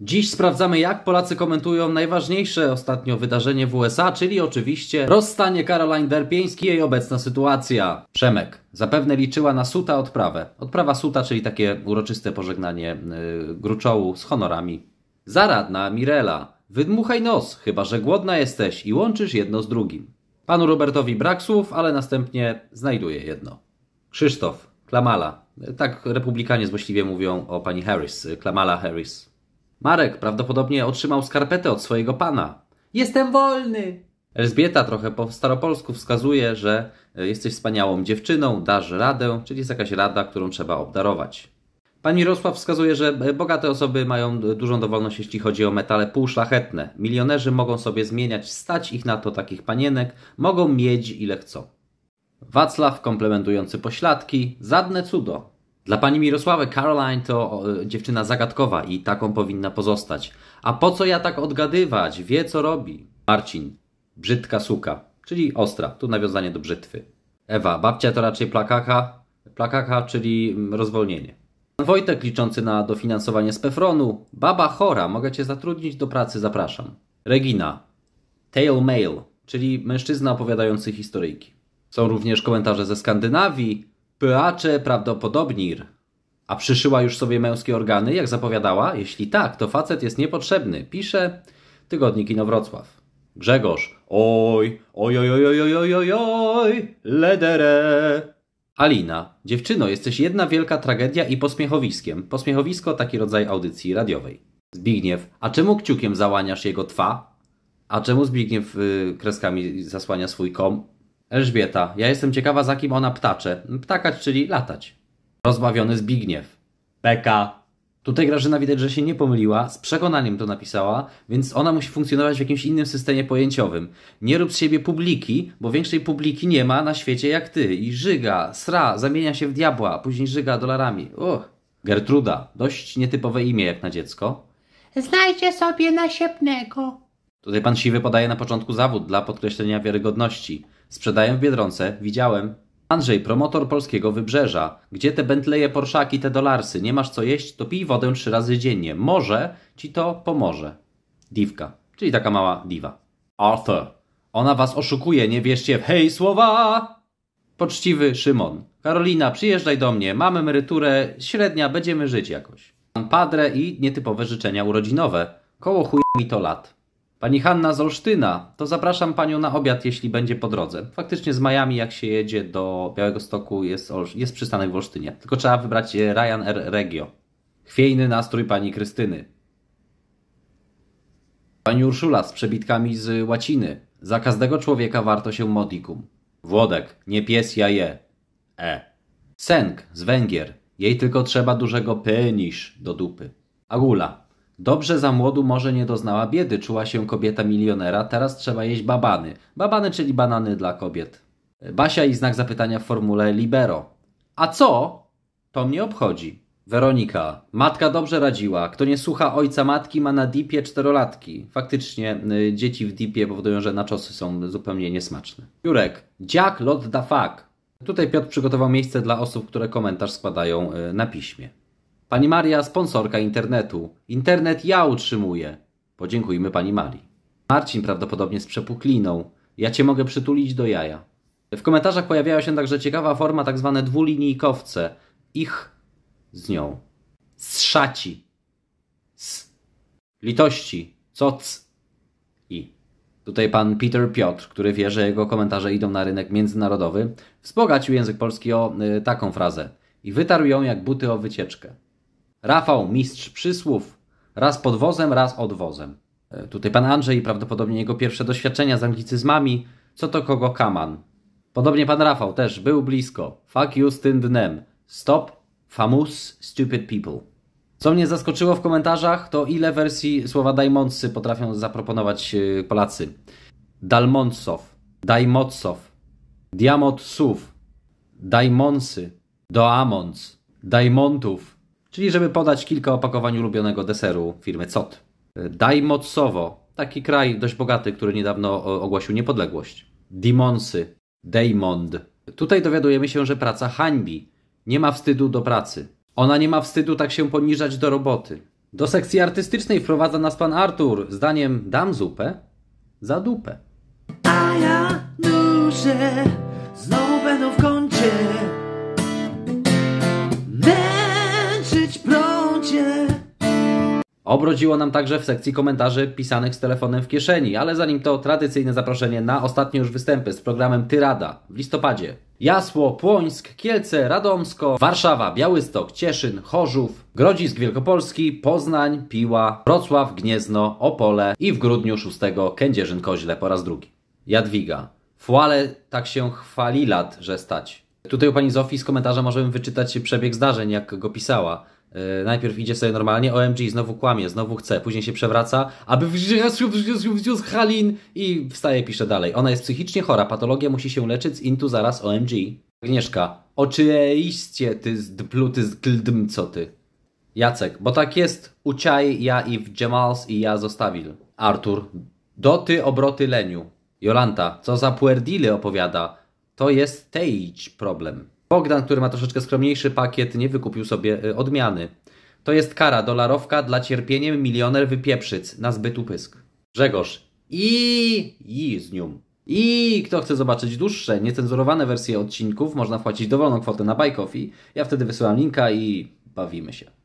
Dziś sprawdzamy, jak Polacy komentują najważniejsze ostatnio wydarzenie w USA, czyli oczywiście rozstanie Caroline Derpieński i jej obecna sytuacja. Przemek zapewne liczyła na suta odprawę. Odprawa suta, czyli takie uroczyste pożegnanie yy, gruczołu z honorami. Zaradna Mirela. Wydmuchaj nos, chyba że głodna jesteś i łączysz jedno z drugim. Panu Robertowi brak słów, ale następnie znajduje jedno. Krzysztof Klamala. Tak republikanie złośliwie mówią o pani Harris. Klamala Harris. Marek prawdopodobnie otrzymał skarpetę od swojego pana. Jestem wolny! Elżbieta trochę po staropolsku wskazuje, że e, jesteś wspaniałą dziewczyną, dasz radę, czyli jest jakaś rada, którą trzeba obdarować. Pan Mirosław wskazuje, że e, bogate osoby mają e, dużą dowolność, jeśli chodzi o metale półszlachetne. Milionerzy mogą sobie zmieniać, stać ich na to takich panienek, mogą mieć ile chcą. Wacław komplementujący pośladki, zadne cudo. Dla pani Mirosławy Caroline to dziewczyna zagadkowa i taką powinna pozostać. A po co ja tak odgadywać? Wie co robi. Marcin, brzydka suka, czyli ostra, tu nawiązanie do brzytwy. Ewa, babcia to raczej plakaka, plakaka, czyli mm, rozwolnienie. Pan Wojtek liczący na dofinansowanie z Pefronu. Baba chora, mogę cię zatrudnić do pracy, zapraszam. Regina, tail male, czyli mężczyzna opowiadający historyjki. Są również komentarze ze Skandynawii, Pyacze prawdopodobnir. A przyszyła już sobie męskie organy, jak zapowiadała? Jeśli tak, to facet jest niepotrzebny. Pisze Tygodnik Inowrocław. Grzegorz. Oj, oj, oj, oj, oj, oj, oj, oj, ledere. Alina. Dziewczyno, jesteś jedna wielka tragedia i posmiechowiskiem. Posmiechowisko taki rodzaj audycji radiowej. Zbigniew. A czemu kciukiem załaniasz jego twa? A czemu Zbigniew y, kreskami zasłania swój kom? Elżbieta, ja jestem ciekawa za kim ona ptacze. Ptakać, czyli latać. Rozbawiony Zbigniew. Peka. Tutaj Grażyna widać, że się nie pomyliła, z przekonaniem to napisała, więc ona musi funkcjonować w jakimś innym systemie pojęciowym. Nie rób z siebie publiki, bo większej publiki nie ma na świecie jak ty. I żyga, sra, zamienia się w diabła, później żyga dolarami. Uch. Gertruda, dość nietypowe imię jak na dziecko. Znajdzie sobie nasiepnego. Tutaj pan Siwy podaje na początku zawód dla podkreślenia wiarygodności. Sprzedaję w Biedronce, widziałem. Andrzej, promotor polskiego wybrzeża. Gdzie te Bentleje, Porszaki, te dolarsy? Nie masz co jeść? To pij wodę trzy razy dziennie. Może ci to pomoże. Diwka, czyli taka mała diwa. Arthur, ona was oszukuje, nie wierzcie w hej słowa! Poczciwy Szymon. Karolina, przyjeżdżaj do mnie, mam emeryturę, średnia, będziemy żyć jakoś. Pan Padre i nietypowe życzenia urodzinowe. Koło chuj mi to lat. Pani Hanna z Olsztyna, to zapraszam Panią na obiad, jeśli będzie po drodze. Faktycznie z Miami, jak się jedzie do Białego Stoku, jest, jest przystanek w Olsztynie. Tylko trzeba wybrać e, Ryanair Regio. Chwiejny nastrój Pani Krystyny. Pani Urszula z przebitkami z łaciny. Za każdego człowieka warto się modicum. Włodek, nie pies ja je. E. Senk z Węgier. Jej tylko trzeba dużego penisz do dupy. Agula, Dobrze za młodu może nie doznała biedy, czuła się kobieta milionera, teraz trzeba jeść babany. Babany, czyli banany dla kobiet. Basia i znak zapytania w formule libero. A co? To mnie obchodzi. Weronika. Matka dobrze radziła. Kto nie słucha ojca matki, ma na dipie czterolatki. Faktycznie y, dzieci w dipie powodują, że naczosy są zupełnie niesmaczne. Jurek. Dziak lot da fuck. Tutaj Piotr przygotował miejsce dla osób, które komentarz składają y, na piśmie. Pani Maria, sponsorka internetu. Internet ja utrzymuję. Podziękujmy pani Marii. Marcin prawdopodobnie z przepukliną. Ja cię mogę przytulić do jaja. W komentarzach pojawiała się także ciekawa forma tak zwane dwulinijkowce. Ich z nią. Z szaci. Z litości. c? I. Tutaj pan Peter Piotr, który wie, że jego komentarze idą na rynek międzynarodowy, wzbogacił język polski o y, taką frazę. I wytarł ją jak buty o wycieczkę. Rafał, mistrz przysłów, raz pod wozem, raz odwozem. E, tutaj pan Andrzej, prawdopodobnie jego pierwsze doświadczenia z anglicyzmami, co to kogo kaman. Podobnie pan Rafał też był blisko. Fuck you z dnem. Stop famous stupid people. Co mnie zaskoczyło w komentarzach, to ile wersji słowa dajmonsy potrafią zaproponować e, Polacy. Dalmonsow, Dajmotsow, Diamotsów, Dajmonsy, Doamons, Dajmontów, Czyli żeby podać kilka opakowań ulubionego deseru firmy COT. Dajmotsowo, taki kraj dość bogaty, który niedawno e, ogłosił niepodległość. Dimonsy, Daymond. Tutaj dowiadujemy się, że praca hańbi. Nie ma wstydu do pracy. Ona nie ma wstydu tak się poniżać do roboty. Do sekcji artystycznej wprowadza nas pan Artur. Zdaniem dam zupę za dupę. A ja duże, znowu będą w kącie. będzie. Obrodziło nam także w sekcji komentarzy pisanych z telefonem w kieszeni, ale zanim to tradycyjne zaproszenie na ostatnie już występy z programem Tyrada w listopadzie. Jasło, Płońsk, Kielce, Radomsko, Warszawa, Białystok, Cieszyn, Chorzów, Grodzisk Wielkopolski, Poznań, Piła, Wrocław, Gniezno, Opole i w grudniu 6 Kędzierzyn-Koźle po raz drugi. Jadwiga. Fuale tak się chwali lat, że stać. Tutaj u pani Zofii z komentarza możemy wyczytać przebieg zdarzeń, jak go pisała. E, najpierw idzie sobie normalnie, OMG, znowu kłamie, znowu chce, później się przewraca, aby z Halin i wstaje, pisze dalej. Ona jest psychicznie chora, patologia musi się leczyć z intu zaraz OMG. Agnieszka, oczyjście ty z dplu, ty z gldm, co ty. Jacek, bo tak jest, uciaj ja i w Jamals i ja zostawil. Artur, do ty obroty leniu. Jolanta, co za puerdily opowiada, to jest tej problem. Bogdan, który ma troszeczkę skromniejszy pakiet, nie wykupił sobie y, odmiany. To jest kara dolarowka dla cierpieniem milioner wypieprzyc na zbyt upysk. Grzegorz. I, i z nią. I kto chce zobaczyć dłuższe, niecenzurowane wersje odcinków, można wpłacić dowolną kwotę na Bajkofi. Ja wtedy wysyłam linka i bawimy się.